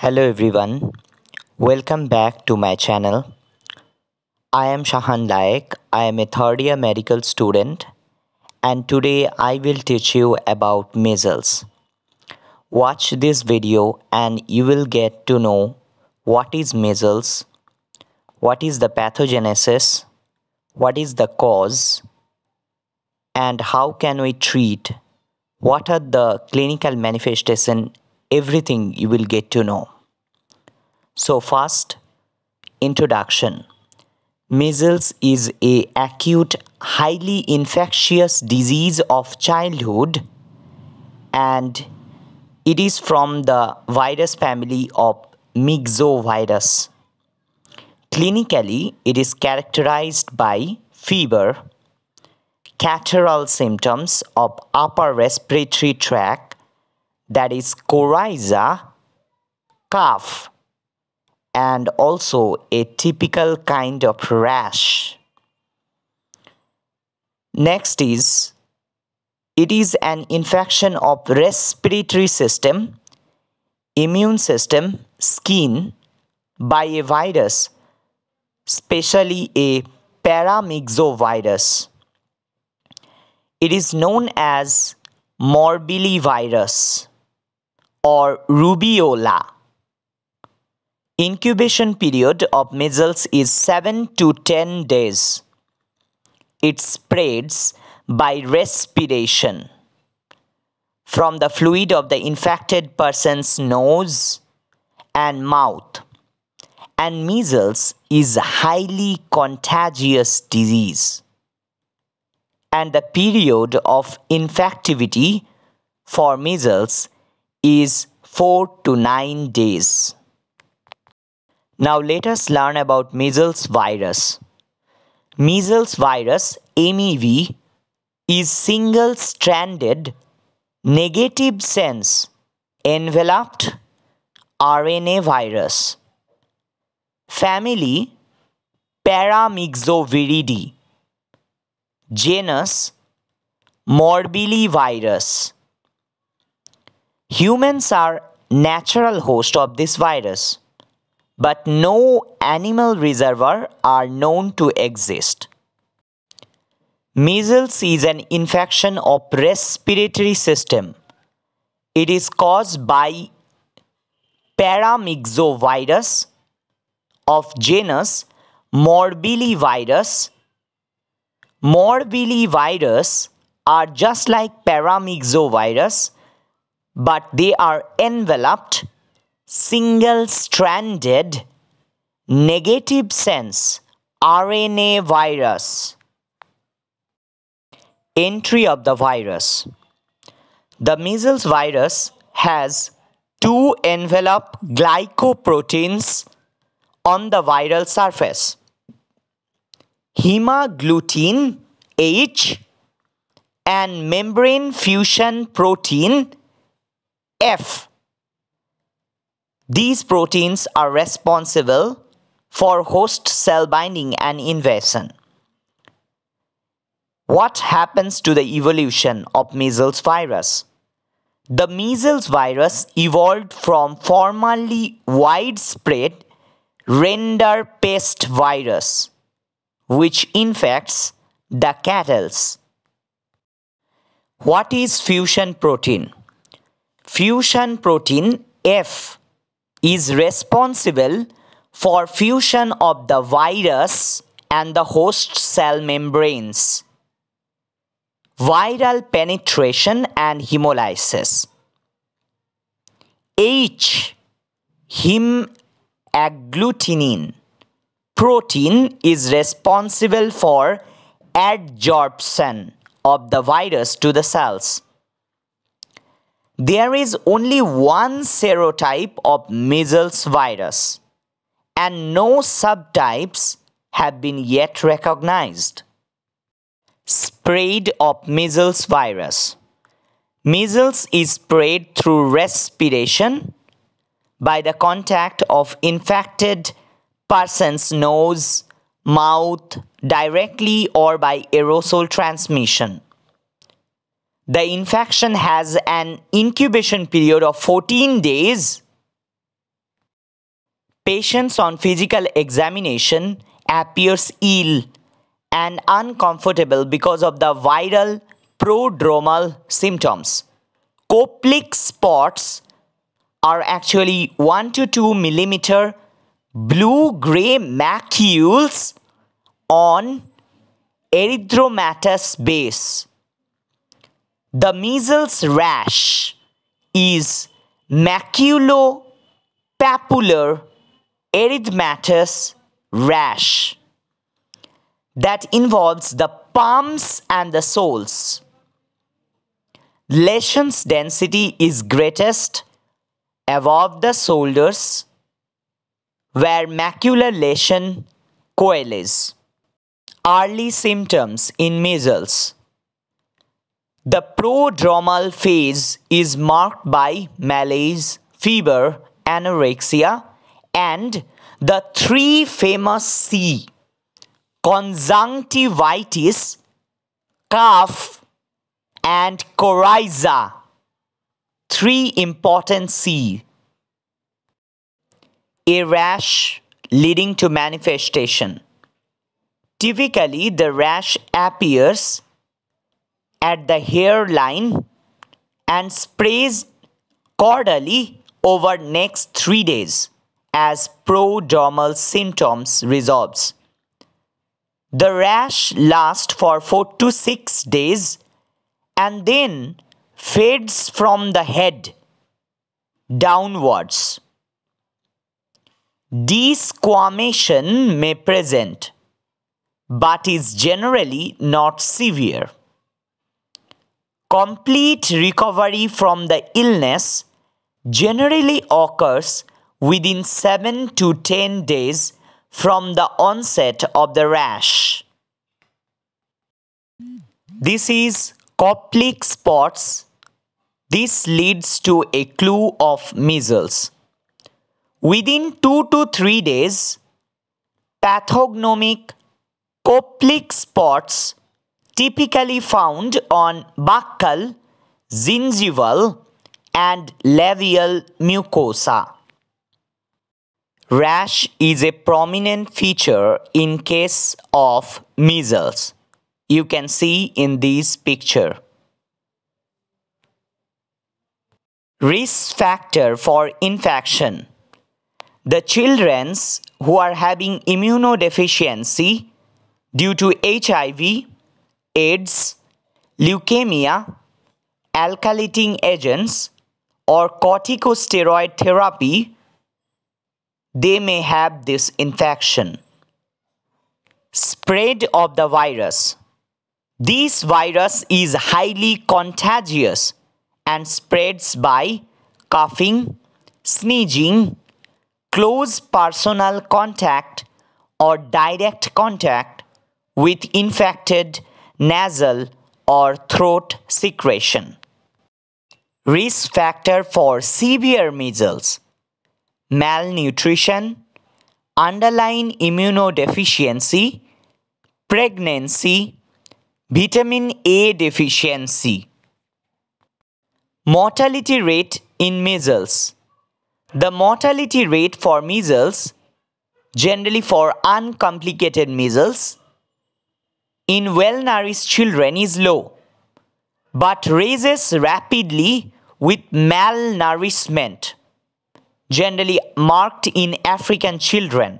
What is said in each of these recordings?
Hello everyone, welcome back to my channel. I am Shahan Laik, I am a third year medical student and today I will teach you about measles. Watch this video and you will get to know what is measles, what is the pathogenesis, what is the cause and how can we treat, what are the clinical manifestation everything you will get to know. So first, introduction. Measles is a acute highly infectious disease of childhood and it is from the virus family of myxovirus. Clinically, it is characterized by fever, catarrhal symptoms of upper respiratory tract, that is coryza cough and also a typical kind of rash next is it is an infection of respiratory system immune system skin by a virus especially a paramyxovirus it is known as morbillivirus or rubiola. Incubation period of measles is 7 to 10 days. It spreads by respiration from the fluid of the infected person's nose and mouth. And measles is a highly contagious disease. And the period of infectivity for measles is 4 to 9 days. Now let us learn about measles virus. Measles virus MEV is single-stranded negative sense enveloped RNA virus. Family Paramyxoviridae Genus Morbillivirus Humans are natural host of this virus, but no animal reservoir are known to exist. Measles is an infection of respiratory system. It is caused by paramyxovirus of genus morbillivirus. Morbillivirus are just like paramyxovirus but they are enveloped, single stranded, negative sense RNA virus. Entry of the virus. The measles virus has two envelope glycoproteins on the viral surface hemagglutinin H and membrane fusion protein F. These proteins are responsible for host cell binding and invasion. What happens to the evolution of measles virus? The measles virus evolved from formerly widespread render pest virus, which infects the cattle. What is fusion protein? fusion protein F is responsible for fusion of the virus and the host cell membranes, viral penetration and hemolysis. H hemagglutinin protein is responsible for adsorption of the virus to the cells. There is only one serotype of measles virus, and no subtypes have been yet recognized. Spread of measles virus Measles is spread through respiration by the contact of infected person's nose, mouth, directly or by aerosol transmission the infection has an incubation period of 14 days, patients on physical examination appears ill and uncomfortable because of the viral prodromal symptoms. Coplic spots are actually 1 to 2 millimeter blue-gray macules on erythromatous base. The measles rash is maculopapular erythematous rash that involves the palms and the soles. Lesions density is greatest above the shoulders where macular lesion coalesces. Early symptoms in measles the prodromal phase is marked by malaise, fever, anorexia, and the three famous C conjunctivitis, cough, and coryza. Three important C. A rash leading to manifestation. Typically, the rash appears at the hairline and sprays cordially over next 3 days as prodromal symptoms resolves the rash lasts for 4 to 6 days and then fades from the head downwards desquamation may present but is generally not severe Complete recovery from the illness generally occurs within 7 to 10 days from the onset of the rash. This is coplic spots. This leads to a clue of measles. Within 2 to 3 days, pathognomic coplic spots typically found on buccal, gingival, and labial mucosa. Rash is a prominent feature in case of measles. You can see in this picture. Risk factor for infection. The children who are having immunodeficiency due to HIV AIDS, leukemia, alkylating agents, or corticosteroid therapy, they may have this infection. Spread of the virus. This virus is highly contagious and spreads by coughing, sneezing, close personal contact or direct contact with infected nasal, or throat secretion. Risk factor for severe measles malnutrition, underlying immunodeficiency, pregnancy, vitamin A deficiency. Mortality rate in measles. The mortality rate for measles, generally for uncomplicated measles, in well nourished children is low, but rises rapidly with malnourishment, generally marked in African children,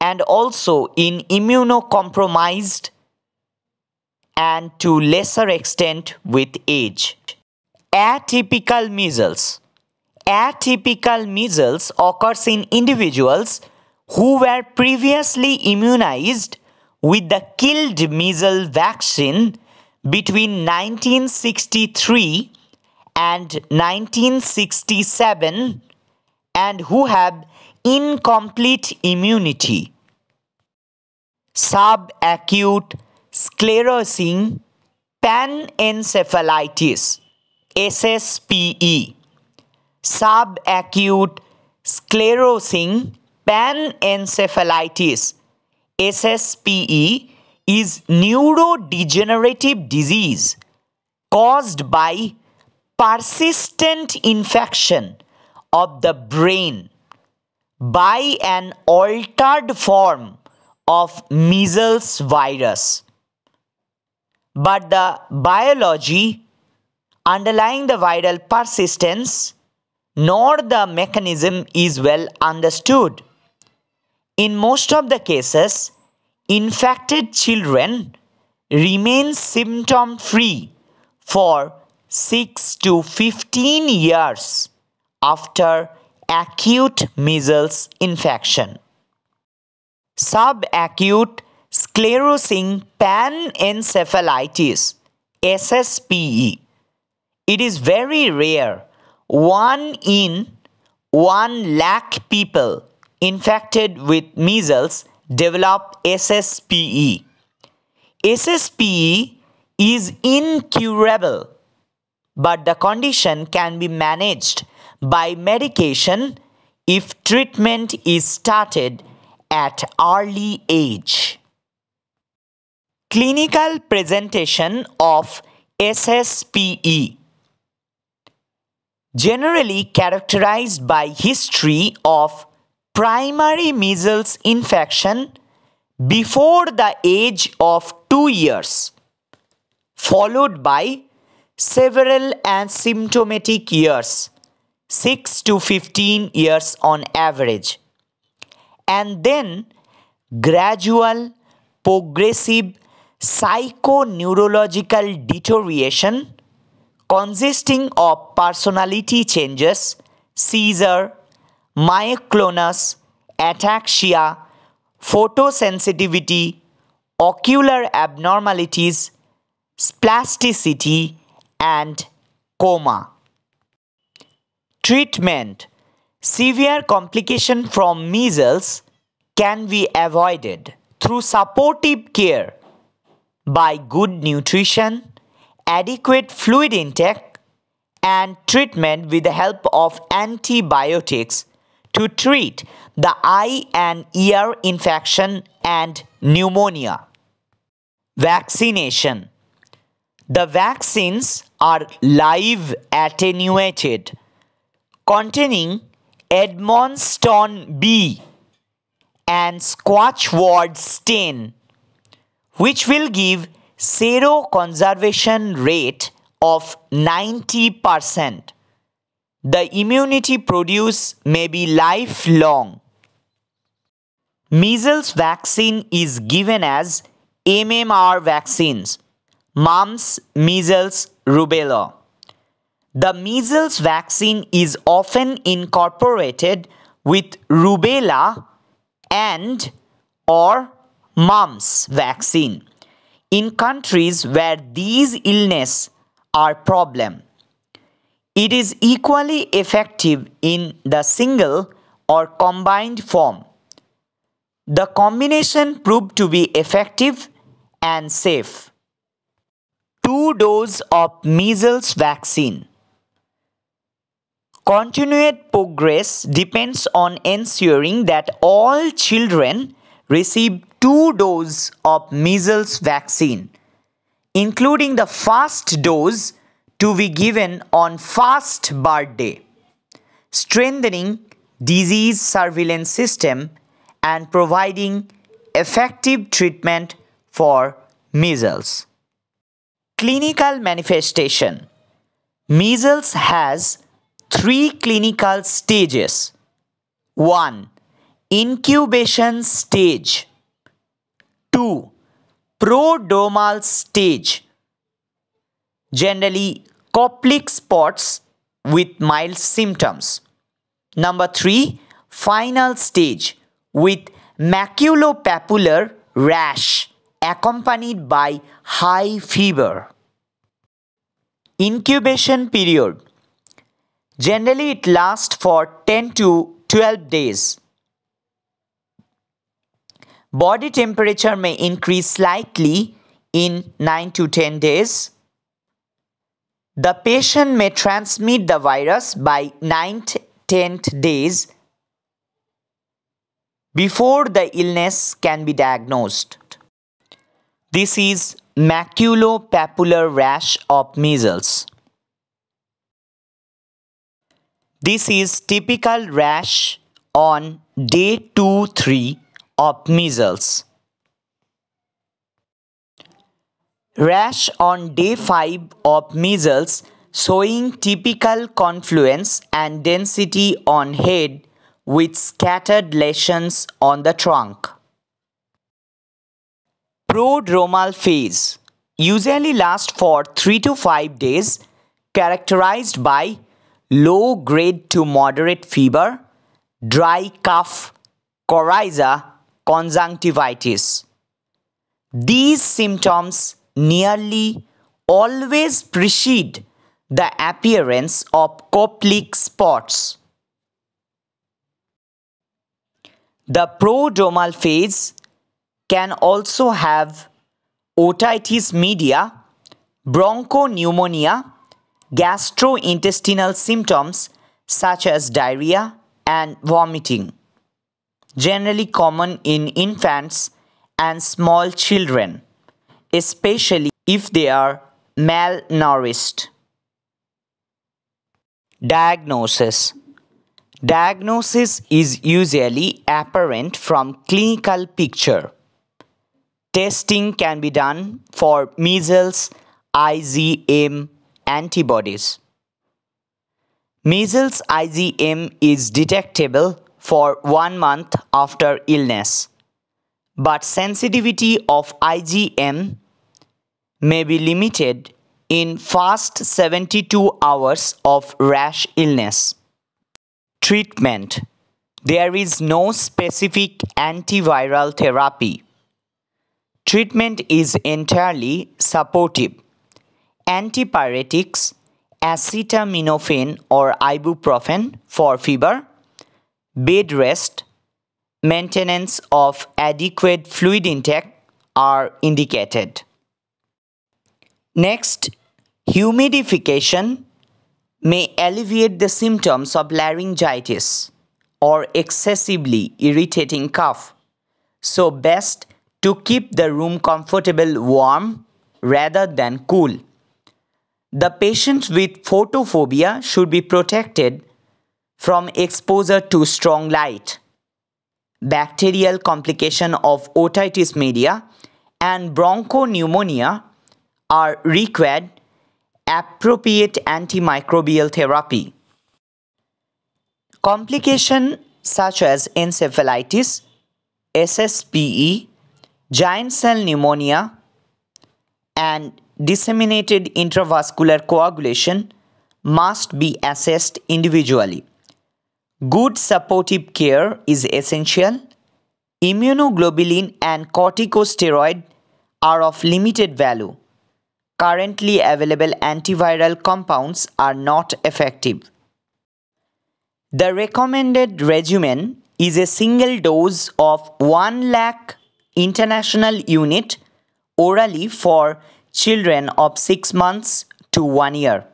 and also in immunocompromised and to lesser extent with age. Atypical measles. Atypical measles occurs in individuals who were previously immunized with the killed measles vaccine between 1963 and 1967 and who have incomplete immunity. Subacute sclerosing panencephalitis SSPE subacute sclerosing panencephalitis SSPE is neurodegenerative disease caused by persistent infection of the brain by an altered form of measles virus. But the biology underlying the viral persistence nor the mechanism is well understood. In most of the cases, infected children remain symptom free for 6 to 15 years after acute measles infection. Subacute sclerosing panencephalitis SSPE. It is very rare, 1 in 1 lakh people infected with measles develop SSPE. SSPE is incurable, but the condition can be managed by medication if treatment is started at early age. Clinical presentation of SSPE generally characterized by history of primary measles infection before the age of 2 years, followed by several asymptomatic years, 6 to 15 years on average, and then gradual, progressive psychoneurological deterioration consisting of personality changes, seizure, myoclonus, ataxia, photosensitivity, ocular abnormalities, spasticity, and coma. Treatment Severe complication from measles can be avoided through supportive care by good nutrition, adequate fluid intake, and treatment with the help of antibiotics to treat the eye and ear infection and pneumonia. Vaccination The vaccines are live attenuated, containing Edmonston B and Squatchward stain, which will give seroconservation rate of 90%. The immunity produced may be lifelong. Measles vaccine is given as MMR vaccines, mumps, measles, rubella. The measles vaccine is often incorporated with rubella and or mumps vaccine in countries where these illnesses are problem. It is equally effective in the single or combined form. The combination proved to be effective and safe. Two doses of measles vaccine. Continued progress depends on ensuring that all children receive two doses of measles vaccine, including the first dose to be given on first birthday, strengthening disease surveillance system and providing effective treatment for measles. Clinical manifestation Measles has three clinical stages 1. Incubation stage 2. Prodromal stage generally coplic spots with mild symptoms. Number 3. Final stage with maculopapular rash accompanied by high fever. Incubation period Generally, it lasts for 10 to 12 days. Body temperature may increase slightly in 9 to 10 days. The patient may transmit the virus by 9th, 10th days before the illness can be diagnosed. This is maculopapular rash of measles. This is typical rash on day 2-3 of measles. Rash on day 5 of measles showing typical confluence and density on head with scattered lesions on the trunk. Prodromal phase usually lasts for 3 to 5 days characterized by low grade to moderate fever, dry cough, coryza, conjunctivitis. These symptoms nearly always precede the appearance of Koplik spots. The prodromal phase can also have otitis media, bronchopneumonia, gastrointestinal symptoms such as diarrhea and vomiting, generally common in infants and small children especially if they are malnourished. Diagnosis Diagnosis is usually apparent from clinical picture. Testing can be done for measles, IgM antibodies. Measles IgM is detectable for one month after illness but sensitivity of IgM may be limited in first 72 hours of rash illness. Treatment There is no specific antiviral therapy. Treatment is entirely supportive. Antipyretics, acetaminophen or ibuprofen for fever, bed rest, maintenance of adequate fluid intake are indicated. Next, humidification may alleviate the symptoms of laryngitis or excessively irritating cough. So best to keep the room comfortable warm rather than cool. The patients with photophobia should be protected from exposure to strong light bacterial complication of otitis media, and bronchopneumonia are required appropriate antimicrobial therapy. Complications such as encephalitis, SSPE, giant cell pneumonia, and disseminated intravascular coagulation must be assessed individually. Good supportive care is essential. Immunoglobulin and corticosteroid are of limited value. Currently available antiviral compounds are not effective. The recommended regimen is a single dose of 1 lakh international unit orally for children of 6 months to 1 year.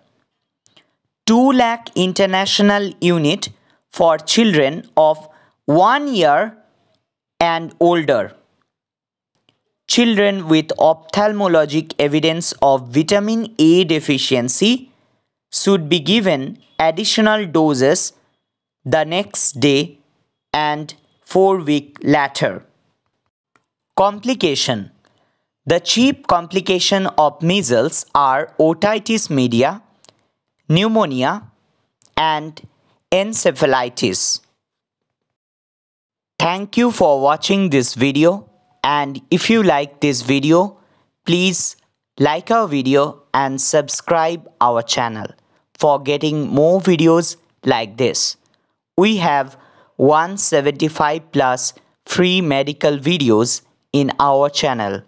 2 lakh international unit for children of one year and older. Children with ophthalmologic evidence of vitamin A deficiency should be given additional doses the next day and 4 week later. Complication The chief complication of measles are otitis media, pneumonia and encephalitis. Thank you for watching this video and if you like this video, please like our video and subscribe our channel for getting more videos like this. We have 175 plus free medical videos in our channel.